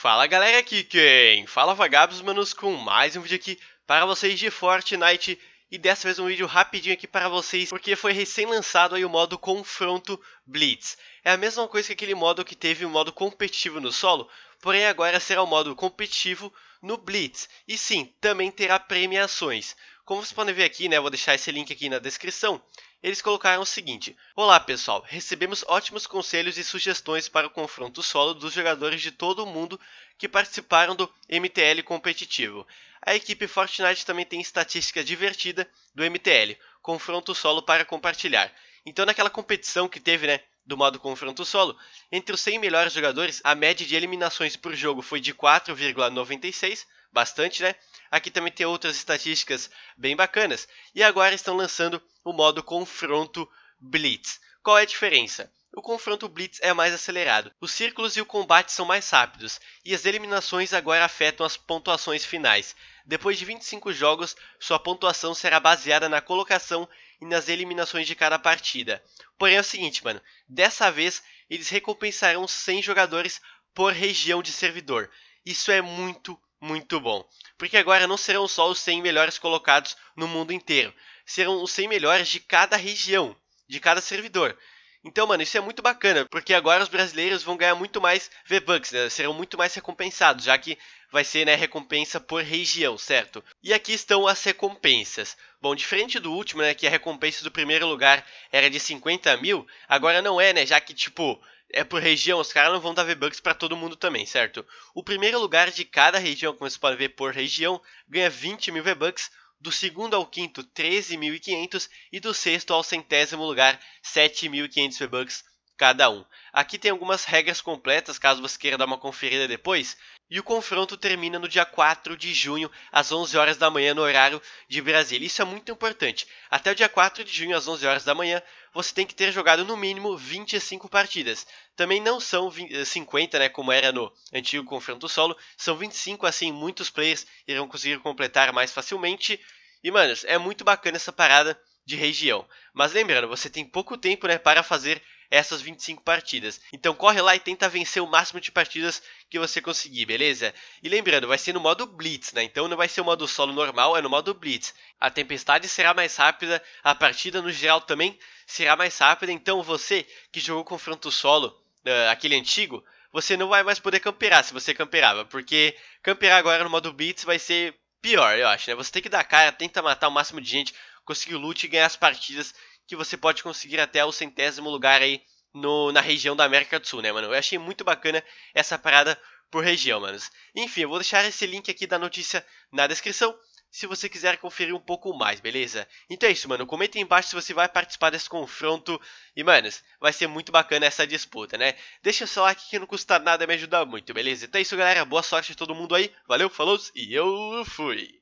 Fala galera, aqui quem? Fala vagabos, manos, com mais um vídeo aqui para vocês de Fortnite e dessa vez um vídeo rapidinho aqui para vocês, porque foi recém-lançado aí o modo Confronto Blitz. É a mesma coisa que aquele modo que teve o um modo competitivo no solo, porém agora será o modo competitivo no Blitz. E sim, também terá premiações. Como vocês podem ver aqui, né, vou deixar esse link aqui na descrição. Eles colocaram o seguinte: Olá pessoal, recebemos ótimos conselhos e sugestões para o confronto solo dos jogadores de todo o mundo que participaram do MTL competitivo. A equipe Fortnite também tem estatística divertida do MTL, confronto solo para compartilhar. Então, naquela competição que teve, né, do modo confronto solo, entre os 100 melhores jogadores, a média de eliminações por jogo foi de 4,96 bastante, né? Aqui também tem outras estatísticas bem bacanas. E agora estão lançando o modo confronto Blitz. Qual é a diferença? O confronto Blitz é mais acelerado, os círculos e o combate são mais rápidos, e as eliminações agora afetam as pontuações finais. Depois de 25 jogos, sua pontuação será baseada na colocação e nas eliminações de cada partida. Porém é o seguinte, mano, dessa vez eles recompensarão 100 jogadores por região de servidor. Isso é muito muito bom. Porque agora não serão só os 100 melhores colocados no mundo inteiro, serão os 100 melhores de cada região, de cada servidor. Então, mano, isso é muito bacana, porque agora os brasileiros vão ganhar muito mais V-Bucks, né? Serão muito mais recompensados, já que vai ser, né, recompensa por região, certo? E aqui estão as recompensas. Bom, diferente do último, né, que a recompensa do primeiro lugar era de 50 mil, agora não é, né, já que, tipo, é por região, os caras não vão dar V-Bucks para todo mundo também, certo? O primeiro lugar de cada região, como vocês podem ver por região, ganha 20 mil V-Bucks, do segundo ao quinto, 13.500 e do sexto ao centésimo lugar, 7.500 V-Bucks cada um. Aqui tem algumas regras completas caso você queira dar uma conferida depois. E o confronto termina no dia 4 de junho, às 11 horas da manhã, no horário de Brasília. Isso é muito importante. Até o dia 4 de junho, às 11 horas da manhã, você tem que ter jogado no mínimo 25 partidas. Também não são 20, 50, eh, né, como era no antigo confronto solo, são 25, assim muitos players irão conseguir completar mais facilmente. E, manos, é muito bacana essa parada de região. Mas lembrando, você tem pouco tempo né, para fazer essas 25 partidas. Então corre lá e tenta vencer o máximo de partidas que você conseguir, beleza? E lembrando, vai ser no modo Blitz, né? Então não vai ser o modo solo normal, é no modo Blitz. A tempestade será mais rápida, a partida no geral também será mais rápida. Então você que jogou confronto solo, uh, aquele antigo, você não vai mais poder camperar se você camperava, porque camperar agora no modo Blitz vai ser pior, eu acho, né? Você tem que dar cara, tenta matar o máximo de gente, conseguir o loot e ganhar as partidas que você pode conseguir até o centésimo lugar aí no, na região da América do Sul, né, mano? Eu achei muito bacana essa parada por região, manos. Enfim, eu vou deixar esse link aqui da notícia na descrição se você quiser conferir um pouco mais, beleza? Então é isso, mano. Comenta aí embaixo se você vai participar desse confronto. E, manos, vai ser muito bacana essa disputa, né? Deixa o seu like que não custa nada, me ajuda muito, beleza? Então é isso, galera. Boa sorte a todo mundo aí. Valeu, falou e eu fui!